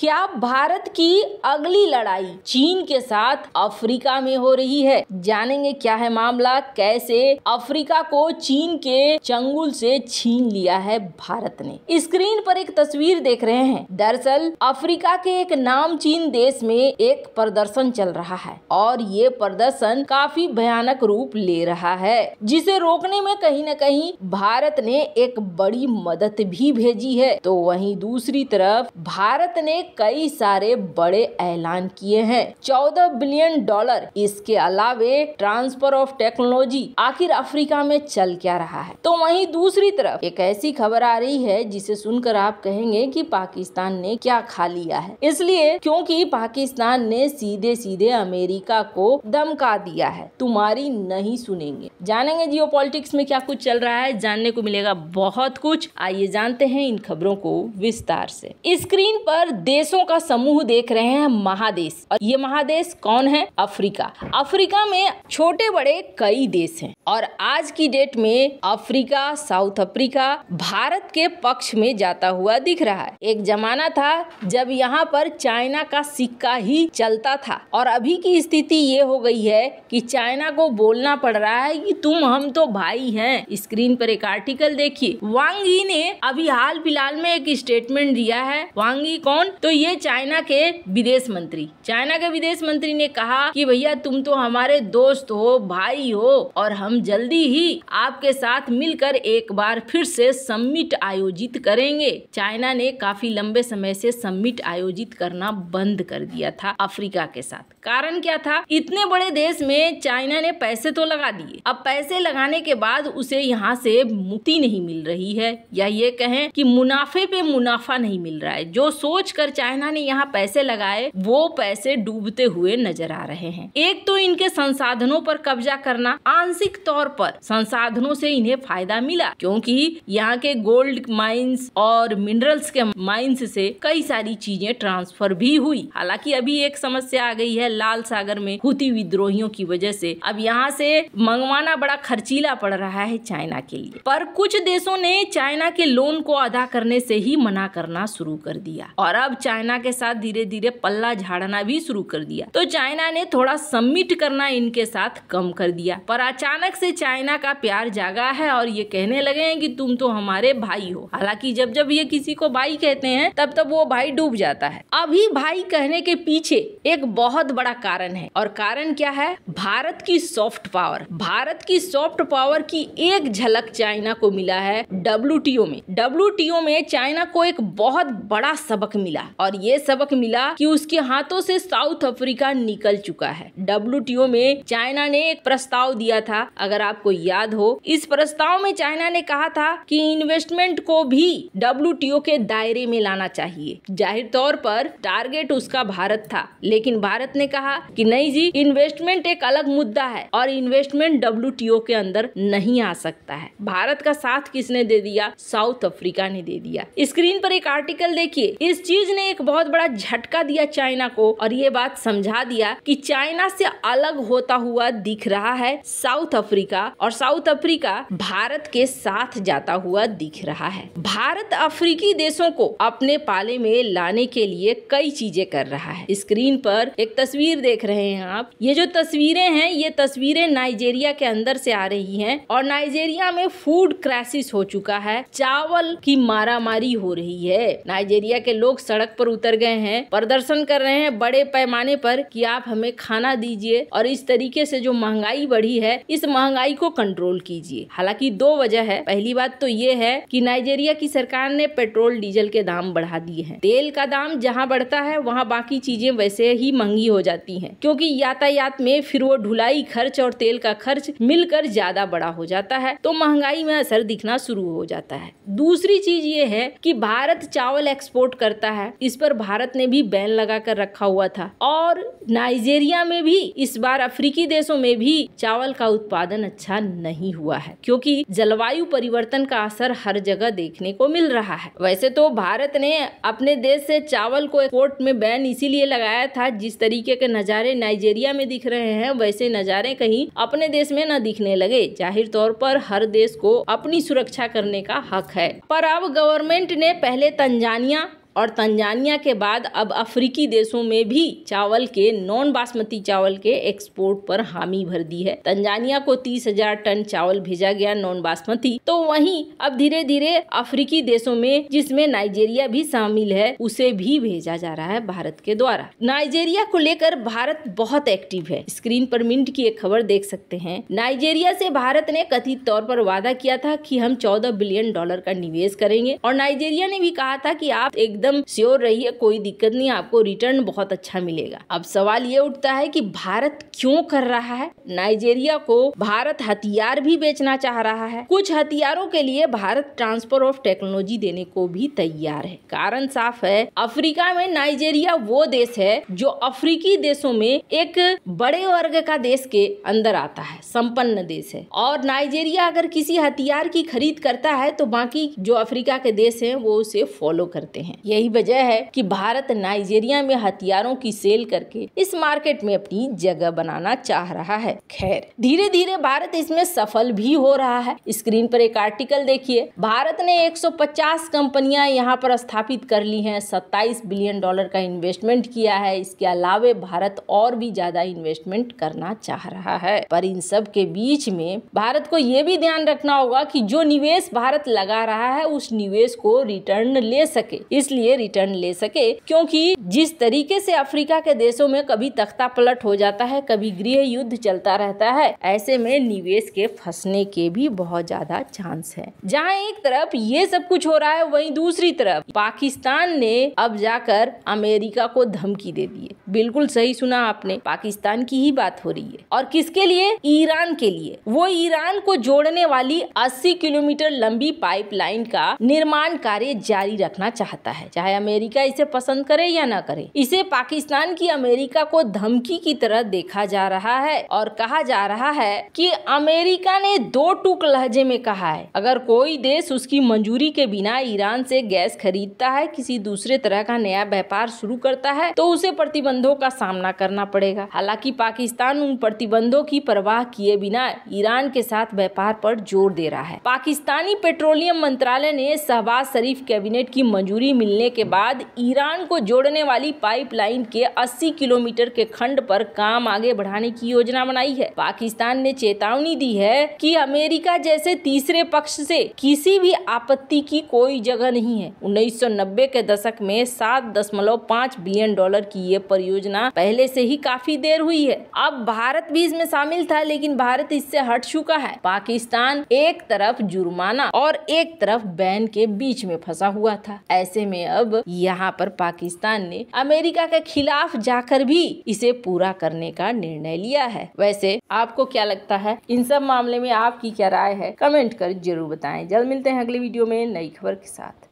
क्या भारत की अगली लड़ाई चीन के साथ अफ्रीका में हो रही है जानेंगे क्या है मामला कैसे अफ्रीका को चीन के चंगुल से छीन लिया है भारत ने स्क्रीन पर एक तस्वीर देख रहे हैं दरअसल अफ्रीका के एक नामचीन देश में एक प्रदर्शन चल रहा है और ये प्रदर्शन काफी भयानक रूप ले रहा है जिसे रोकने में कहीं न कहीं भारत ने एक बड़ी मदद भी भेजी है तो वही दूसरी तरफ भारत ने कई सारे बड़े ऐलान किए हैं चौदह बिलियन डॉलर इसके अलावे ट्रांसफर ऑफ टेक्नोलॉजी आखिर अफ्रीका में चल क्या रहा है तो वहीं दूसरी तरफ एक ऐसी खबर आ रही है जिसे सुनकर आप कहेंगे कि पाकिस्तान ने क्या खा लिया है इसलिए क्योंकि पाकिस्तान ने सीधे सीधे अमेरिका को धमका दिया है तुम्हारी नहीं सुनेंगे जानेंगे जियो में क्या कुछ चल रहा है जानने को मिलेगा बहुत कुछ आइए जानते हैं इन खबरों को विस्तार से स्क्रीन पर दे देशों का समूह देख रहे हैं महादेश और ये महादेश कौन है अफ्रीका अफ्रीका में छोटे बड़े कई देश हैं और आज की डेट में अफ्रीका साउथ अफ्रीका भारत के पक्ष में जाता हुआ दिख रहा है एक जमाना था जब यहाँ पर चाइना का सिक्का ही चलता था और अभी की स्थिति ये हो गई है कि चाइना को बोलना पड़ रहा है कि तुम हम तो भाई हैं स्क्रीन पर एक आर्टिकल देखिए वांगी ने अभी हाल फिलहाल में एक स्टेटमेंट दिया है वांगी कौन तो तो ये चाइना के विदेश मंत्री चाइना के विदेश मंत्री ने कहा कि भैया तुम तो हमारे दोस्त हो भाई हो और हम जल्दी ही आपके साथ मिलकर एक बार फिर से सम्मिट आयोजित करेंगे चाइना ने काफी लंबे समय से सम्मिट आयोजित करना बंद कर दिया था अफ्रीका के साथ कारण क्या था इतने बड़े देश में चाइना ने पैसे तो लगा दिए अब पैसे लगाने के बाद उसे यहाँ से मुक्ति नहीं मिल रही है या ये कहें कि मुनाफे पे मुनाफा नहीं मिल रहा है जो सोच कर चाइना ने यहाँ पैसे लगाए वो पैसे डूबते हुए नजर आ रहे हैं एक तो इनके संसाधनों पर कब्जा करना आंशिक तौर पर संसाधनों से इन्हें फायदा मिला क्योंकि यहाँ के गोल्ड माइंस और मिनरल्स के माइंस से कई सारी चीजें ट्रांसफर भी हुई हालांकि अभी एक समस्या आ गई है लाल सागर में हुती विद्रोहियों की वजह से अब यहाँ से मंगवाना बड़ा खर्चीला पड़ रहा है चाइना के लिए पर कुछ देशों ने चाइना के लोन को अदा करने से ही मना करना शुरू कर दिया और अब चाइना के साथ धीरे धीरे पल्ला झाड़ना भी शुरू कर दिया तो चाइना ने थोड़ा सबमिट करना इनके साथ कम कर दिया पर अचानक से चाइना का प्यार जागा है और ये कहने लगे हैं कि तुम तो हमारे भाई हो हालांकि जब जब ये किसी को भाई कहते हैं तब तब वो भाई डूब जाता है अभी भाई कहने के पीछे एक बहुत बड़ा कारण है और कारण क्या है भारत की सॉफ्ट पावर भारत की सॉफ्ट पावर की एक झलक चाइना को मिला है डब्ल्यू में डब्ल्यू में चाइना को एक बहुत बड़ा सबक मिला और ये सबक मिला कि उसके हाथों से साउथ अफ्रीका निकल चुका है डब्ल्यू में चाइना ने एक प्रस्ताव दिया था अगर आपको याद हो इस प्रस्ताव में चाइना ने कहा था कि इन्वेस्टमेंट को भी डब्ल्यू के दायरे में लाना चाहिए जाहिर तौर पर टारगेट उसका भारत था लेकिन भारत ने कहा कि नहीं जी इन्वेस्टमेंट एक अलग मुद्दा है और इन्वेस्टमेंट डब्ल्यू के अंदर नहीं आ सकता है भारत का साथ किसने दे दिया साउथ अफ्रीका ने दे दिया स्क्रीन पर एक आर्टिकल देखिए इस चीज ने एक बहुत बड़ा झटका दिया चाइना को और ये बात समझा दिया कि चाइना से अलग होता हुआ दिख रहा है साउथ अफ्रीका और साउथ अफ्रीका भारत के साथ जाता हुआ दिख रहा है भारत अफ्रीकी देशों को अपने पाले में लाने के लिए कई चीजें कर रहा है स्क्रीन पर एक तस्वीर देख रहे हैं आप ये जो तस्वीरें हैं ये तस्वीरें नाइजेरिया के अंदर से आ रही हैं और नाइजेरिया में फूड क्राइसिस हो चुका है चावल की मारामारी हो रही है नाइजेरिया के लोग सड़क सड़क पर उतर गए हैं प्रदर्शन कर रहे हैं बड़े पैमाने पर कि आप हमें खाना दीजिए और इस तरीके से जो महंगाई बढ़ी है इस महंगाई को कंट्रोल कीजिए हालांकि दो वजह है पहली बात तो ये है कि नाइजेरिया की सरकार ने पेट्रोल डीजल के दाम बढ़ा दिए हैं तेल का दाम जहाँ बढ़ता है वहाँ बाकी चीजें वैसे ही महंगी हो जाती है क्योंकि यातायात में फिर वो ढुलाई खर्च और तेल का खर्च मिलकर ज्यादा बड़ा हो जाता है तो महंगाई में असर दिखना शुरू हो जाता है दूसरी चीज ये है कि भारत चावल एक्सपोर्ट करता है इस पर भारत ने भी बैन लगा कर रखा हुआ था और नाइजेरिया में भी इस बार अफ्रीकी देशों में भी चावल का उत्पादन अच्छा नहीं हुआ है क्योंकि जलवायु परिवर्तन का असर हर जगह देखने को मिल रहा है वैसे तो भारत ने अपने देश से चावल को एक्सपोर्ट में बैन इसीलिए लगाया था जिस तरीके के नज़ारे नाइजेरिया में दिख रहे हैं वैसे नज़ारे कहीं अपने देश में न दिखने लगे जाहिर तौर पर हर देश को अपनी सुरक्षा करने का हक है पर अब गवर्नमेंट ने पहले तंजानिया और तंजानिया के बाद अब अफ्रीकी देशों में भी चावल के नॉन बासमती चावल के एक्सपोर्ट पर हामी भर दी है तंजानिया को तीस हजार टन चावल भेजा गया नॉन बासमती तो वहीं अब धीरे धीरे अफ्रीकी देशों में जिसमें नाइजेरिया भी शामिल है उसे भी भेजा जा रहा है भारत के द्वारा नाइजेरिया को लेकर भारत बहुत एक्टिव है स्क्रीन पर मिनट की एक खबर देख सकते हैं नाइजेरिया से भारत ने कथित तौर पर वादा किया था कि हम 14 बिलियन डॉलर का निवेश करेंगे और नाइजेरिया ने भी कहा था कि आप एकदम एकदम श्योर रहिए कोई दिक्कत नहीं आपको रिटर्न बहुत अच्छा मिलेगा अब सवाल ये उठता है कि भारत क्यों कर रहा है नाइजेरिया को भारत हथियार भी बेचना चाह रहा है कुछ हथियारों के लिए भारत ट्रांसफर ऑफ टेक्नोलॉजी देने को भी तैयार है कारण साफ है अफ्रीका में नाइजेरिया वो देश है जो अफ्रीकी देशों में एक बड़े वर्ग का देश के अंदर आता है संपन्न देश है और नाइजेरिया अगर किसी हथियार की खरीद करता है तो बाकी जो अफ्रीका के देश हैं वो उसे फॉलो करते हैं ये यही वजह है कि भारत नाइजीरिया में हथियारों की सेल करके इस मार्केट में अपनी जगह बनाना चाह रहा है खैर धीरे धीरे भारत इसमें सफल भी हो रहा है स्क्रीन पर एक आर्टिकल देखिए भारत ने 150 कंपनियां यहां पर स्थापित कर ली हैं 27 बिलियन डॉलर का इन्वेस्टमेंट किया है इसके अलावे भारत और भी ज्यादा इन्वेस्टमेंट करना चाह रहा है पर इन सब के बीच में भारत को ये भी ध्यान रखना होगा की जो निवेश भारत लगा रहा है उस निवेश को रिटर्न ले सके इसलिए लिए रिटर्न ले सके क्योंकि जिस तरीके से अफ्रीका के देशों में कभी तख्ता पलट हो जाता है कभी गृह युद्ध चलता रहता है ऐसे में निवेश के फंसने के भी बहुत ज्यादा चांस है जहाँ एक तरफ ये सब कुछ हो रहा है वही दूसरी तरफ पाकिस्तान ने अब जाकर अमेरिका को धमकी दे दी बिल्कुल सही सुना आपने पाकिस्तान की ही बात हो रही है और किसके लिए ईरान के लिए वो ईरान को जोड़ने वाली 80 किलोमीटर लंबी पाइपलाइन का निर्माण कार्य जारी रखना चाहता है चाहे अमेरिका इसे पसंद करे या ना करे इसे पाकिस्तान की अमेरिका को धमकी की तरह देखा जा रहा है और कहा जा रहा है कि अमेरिका ने दो टूक लहजे में कहा है अगर कोई देश उसकी मंजूरी के बिना ईरान से गैस खरीदता है किसी दूसरे तरह का नया व्यापार शुरू करता है तो उसे प्रतिबंध प्रतिबंधों का सामना करना पड़ेगा हालांकि पाकिस्तान उन प्रतिबंधों की परवाह किए बिना ईरान के साथ व्यापार पर जोर दे रहा है पाकिस्तानी पेट्रोलियम मंत्रालय ने शहबाज शरीफ कैबिनेट की मंजूरी मिलने के बाद ईरान को जोड़ने वाली पाइपलाइन के 80 किलोमीटर के खंड पर काम आगे बढ़ाने की योजना बनाई है पाकिस्तान ने चेतावनी दी है कि अमेरिका जैसे तीसरे पक्ष से किसी भी आपत्ति की कोई जगह नहीं है उन्नीस के दशक में 7.5 बिलियन डॉलर की ये परियोजना परियोजना पहले से ही काफी देर हुई है अब भारत भी इसमें शामिल था लेकिन भारत इससे हट चुका है पाकिस्तान एक तरफ जुर्माना और एक तरफ बैन के बीच में फंसा हुआ था ऐसे में अब यहाँ पर पाकिस्तान ने अमेरिका के खिलाफ जाकर भी इसे पूरा करने का निर्णय लिया है वैसे आपको क्या लगता है इन सब मामले में आपकी क्या राय है कमेंट कर जरूर बताएं जल्द मिलते हैं अगले वीडियो में नई खबर के साथ